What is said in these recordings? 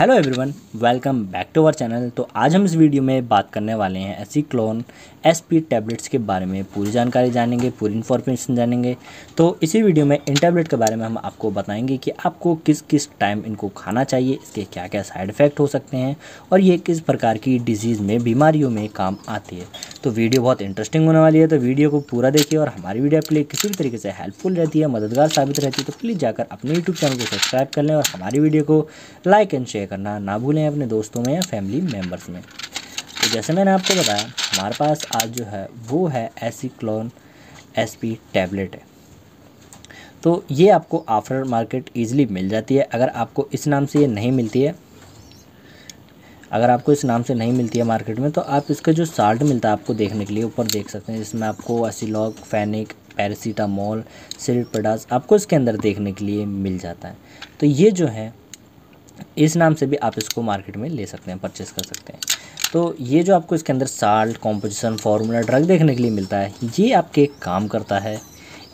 hello everyone welcome back to our channel तो आज हम इस वीडियो में बात करने वाले हैं ऐसी क्लोन एसपी टैबलेट्स के बारे में पूरी जानकारी जानेंगे पूरी इन्फॉर्मेशन जानेंगे तो इसी वीडियो में इन टैबलेट के बारे में हम आपको बताएंगे कि आपको किस किस टाइम इनको खाना चाहिए इसके क्या क्या साइड इफ़ेक्ट हो सकते हैं और ये किस प्रकार की डिजीज़ में बीमारियों में काम आती है तो वीडियो बहुत इंटरेस्टिंग होने वाली है तो वीडियो को पूरा देखिए और हमारी वीडियो आपके लिए किसी भी तरीके से हेल्पफुल रहती है मददगार साबित रहती है तो प्लीज़ जाकर अपने यूट्यूब चैनल को सब्सक्राइब कर लें और हमारी वीडियो को लाइक एंड शेयर करना ना भूलें अपने दोस्तों में या फैमिली मेम्बर्स में तो जैसे मैंने आपको बताया हमारे पास आज जो है वो है Aceclon S P tablet है तो ये आपको आफ्टर मार्केट ईजिली मिल जाती है अगर आपको इस नाम से ये नहीं मिलती है अगर आपको इस नाम से नहीं मिलती है मार्केट में तो आप इसका जो साल्ट मिलता है आपको देखने के लिए ऊपर देख सकते हैं जिसमें आपको एसिलॉग फैनिक पैरासीटामोल सिल्ट पडास आपको इसके अंदर देखने के लिए मिल जाता है तो ये जो है इस नाम से भी आप इसको मार्केट में ले सकते हैं परचेस कर सकते हैं तो ये जो आपको इसके अंदर साल्ट कॉम्पोजिशन फार्मूला ड्रग देखने के लिए मिलता है ये आपके काम करता है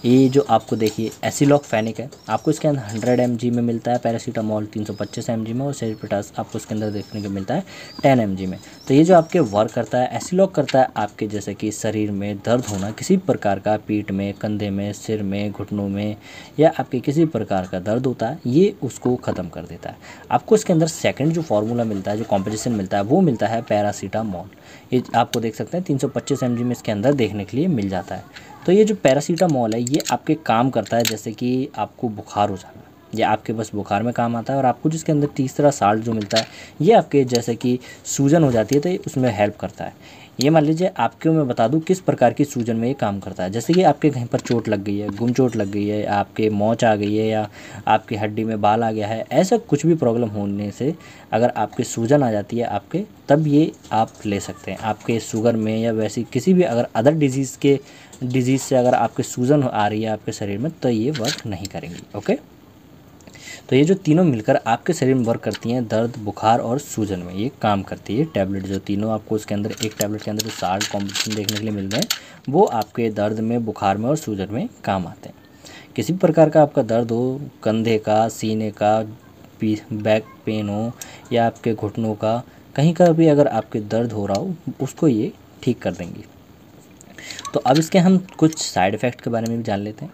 ये जो आपको देखिए एसीलॉक फैनिक है आपको इसके अंदर हंड्रेड एम में मिलता है पैरासीटामॉल तीन सौ पच्चीस एम में और सेरिपिटास आपको इसके अंदर देखने को मिलता है टेन एम में तो ये जो आपके वर्क करता है एसीलॉक करता है आपके जैसे कि शरीर में दर्द होना किसी प्रकार का पीठ में कंधे में सिर में घुटनों में या आपके किसी प्रकार का दर्द होता है ये उसको ख़त्म कर देता है आपको इसके अंदर सेकेंड जो फार्मूला मिलता है जो कॉम्पिटिशन मिलता है वो मिलता है पैरासीटामॉल ये आपको देख सकते हैं तीन सौ पच्चीस में इसके अंदर देखने के लिए मिल जाता है तो ये जो पैरासीटामॉल है ये आपके काम करता है जैसे कि आपको बुखार हो जाना ये आपके बस बुखार में काम आता है और आपको जिसके अंदर तीसरा साल्ट जो मिलता है ये आपके जैसे कि सूजन हो जाती है तो उसमें हेल्प करता है ये मान लीजिए आपके मैं बता दूँ किस प्रकार की सूजन में ये काम करता है जैसे कि आपके कहीं पर चोट लग गई है गुम चोट लग गई है आपके मोच आ गई है या आपकी हड्डी में बाल आ गया है ऐसा कुछ भी प्रॉब्लम होने से अगर आपके सूजन आ जाती है आपके तब ये आप ले सकते हैं आपके शुगर में या वैसी किसी भी अगर अदर डिजीज़ के डिजीज़ से अगर आपके सूजन आ रही है आपके शरीर में तो ये वर्क नहीं करेंगी ओके तो ये जो तीनों मिलकर आपके शरीर में वर्क करती हैं दर्द बुखार और सूजन में ये काम करती है टैबलेट जो तीनों आपको उसके अंदर एक टैबलेट के अंदर जो कॉम्बिनेशन देखने के लिए मिल रहे हैं वो आपके दर्द में बुखार में और सूजन में काम आते हैं किसी भी प्रकार का आपका दर्द हो कंधे का सीने का बैक पेन हो या आपके घुटनों का कहीं का भी अगर आपके दर्द हो रहा हो उसको ये ठीक कर देंगी तो अब इसके हम कुछ साइड इफ़ेक्ट के बारे में भी जान लेते हैं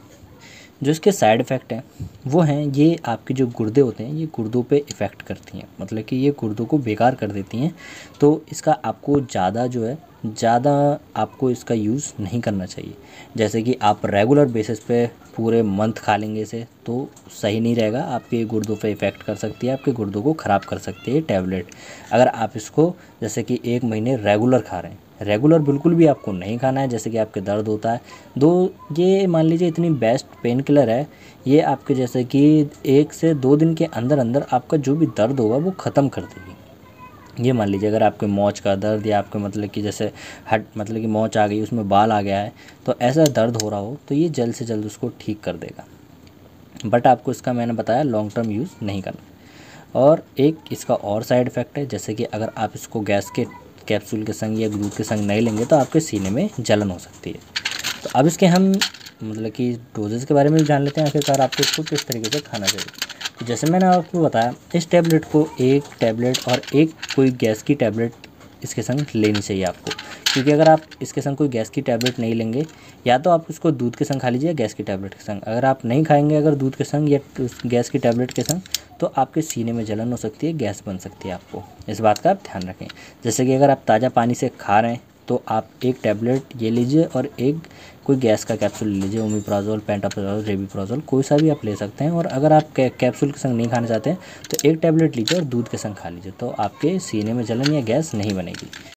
जो इसके साइड इफ़ेक्ट हैं वो हैं ये आपके जो गुर्दे होते हैं ये गुर्दों पे इफ़ेक्ट करती हैं मतलब कि ये गुर्दों को बेकार कर देती हैं तो इसका आपको ज़्यादा जो है ज़्यादा आपको इसका यूज़ नहीं करना चाहिए जैसे कि आप रेगुलर बेसिस पे पूरे मंथ खा लेंगे इसे तो सही नहीं रहेगा आपके गुर्दों पे इफ़ेक्ट कर सकती है आपके गुर्दों को ख़राब कर सकती है टैबलेट अगर आप इसको जैसे कि एक महीने रेगुलर खा रहे हैं रेगुलर बिल्कुल भी आपको नहीं खाना है जैसे कि आपके दर्द होता है दो ये मान लीजिए इतनी बेस्ट पेन किलर है ये आपके जैसे कि एक से दो दिन के अंदर अंदर आपका जो भी दर्द होगा वो ख़त्म कर देगी ये मान लीजिए अगर आपके मोच का दर्द या आपके मतलब कि जैसे हट मतलब कि मोच आ गई उसमें बाल आ गया है तो ऐसा दर्द हो रहा हो तो ये जल्द से जल्द उसको ठीक कर देगा बट आपको इसका मैंने बताया लॉन्ग टर्म यूज़ नहीं करना और एक इसका और साइड इफ़ेक्ट है जैसे कि अगर आप इसको गैस के कैप्सूल के संग या ग्लू के संग नहीं लेंगे तो आपके सीने में जलन हो सकती है तो अब इसके हम मतलब कि डोजेज़ के बारे में जान लेते हैं आखिरकार आपको इसको किस तरीके से खाना चाहिए तो जैसे मैंने आपको बताया इस टैबलेट को एक टैबलेट और एक कोई गैस की टैबलेट इसके संग लेनी चाहिए आपको क्योंकि अगर आप इसके संग कोई गैस की टैबलेट नहीं लेंगे या तो आप इसको दूध के संग खा लीजिए गैस की टैबलेट के संग अगर आप नहीं खाएंगे अगर दूध के संग या गैस की टैबलेट के संग तो आपके सीने में जलन हो सकती है गैस बन सकती है आपको इस बात का आप ध्यान रखें जैसे कि अगर आप ताज़ा पानी से खा रहे हैं तो आप एक टैबलेट ये लीजिए और एक कोई गैस का कैप्सूल ले लीजिए ओमीप्राजोल पेंटाप्राजोल रेबीप्राजोल कोई सा भी आप ले सकते हैं और अगर आप कैप्सूल के संग नहीं खाना चाहते हैं तो एक टैबलेट लीजिए और दूध के संग खा लीजिए तो आपके सीने में जलन या गैस नहीं बनेगी